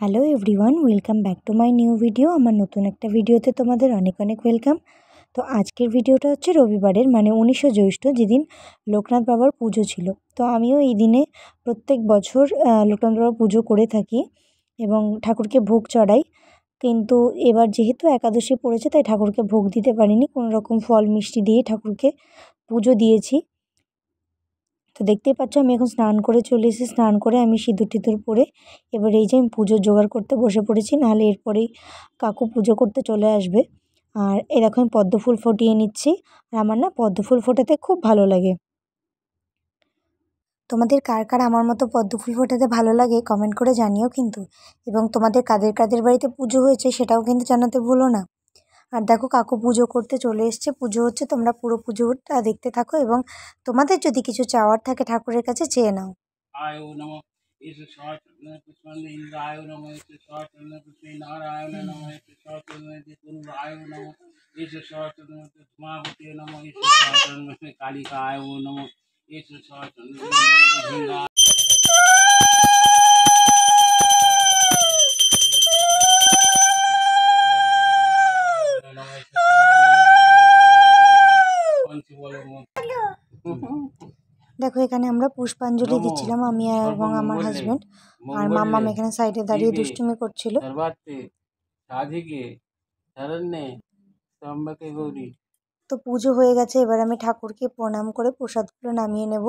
hello everyone welcome back to my new video আমার নতুন একটা ভিডিওতে তোমাদের অনেক অনেক ওয়েলকাম তো আজকের ভিডিওটা হচ্ছে রবিবারের মানে উনিশশো জ্যৈষ্ঠ যেদিন লোকনাথ বাবার পুজো ছিল তো আমিও এই দিনে প্রত্যেক বছর লোকনাথ বাবার পুজো করে থাকি এবং ঠাকুরকে ভোগ চড়াই কিন্তু এবার যেহেতু একাদশী পড়েছে তাই ঠাকুরকে ভোগ দিতে পারিনি কোনো রকম ফল মিষ্টি দিয়ে ঠাকুরকে পুজো দিয়েছি তো দেখতেই পাচ্ছ আমি এখন স্নান করে চলে এসে স্নান করে আমি সিঁদুর টিঁদুর পরে এবার এই যে আমি পুজো জোগাড় করতে বসে পড়েছি নাহলে এরপরেই কাকু পুজো করতে চলে আসবে আর এরকম পদ্ম ফুল ফটিয়ে নিচ্ছি আর আমার না পদ্ম ফুল ফোটাতে খুব ভালো লাগে তোমাদের কার কার আমার মতো পদ্ম ফুল ফোটাতে ভালো লাগে কমেন্ট করে জানিও কিন্তু এবং তোমাদের কাদের কাদের বাড়িতে পুজো হয়েছে সেটাও কিন্তু জানাতে ভুলো না আর দেখো কাকু পুজো করতে চলে এসছে পুজো হচ্ছে তোমরা পুরো পুজোটা দেখতে থাকো এবং তোমাদের যদি কিছু চাওয়ার থাকে ঠাকুরের কাছে চেয়ে নাও কালিকা নম দেখো এখানে আমরা পুষ্পাঞ্জলি দিচ্ছিলাম আমি এবং আমার হাজব্যান্ড আর মাম্মাম এখানে সাইডে দাঁড়িয়ে দুষ্টুমি করছিল তো পুজো হয়ে গেছে এবার আমি ঠাকুরকে প্রণাম করে প্রসাদগুলো নামিয়ে নেব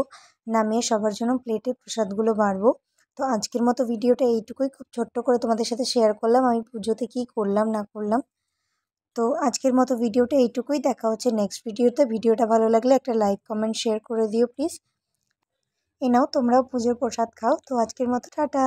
নামিয়ে সবার জন্য প্লেটে প্রসাদগুলো বাড়বো তো আজকের মতো ভিডিওটা এইটুকুই খুব ছোট্ট করে তোমাদের সাথে শেয়ার করলাম আমি পুজোতে কী করলাম না করলাম তো আজকের মতো ভিডিওটা এইটুকুই দেখা হচ্ছে নেক্সট ভিডিওতে ভিডিওটা ভালো লাগলে একটা লাইক কমেন্ট শেয়ার করে দিও প্লিজ এ নাও তোমরাও পুজোর প্রসাদ খাও তো আজকের মতো টাটা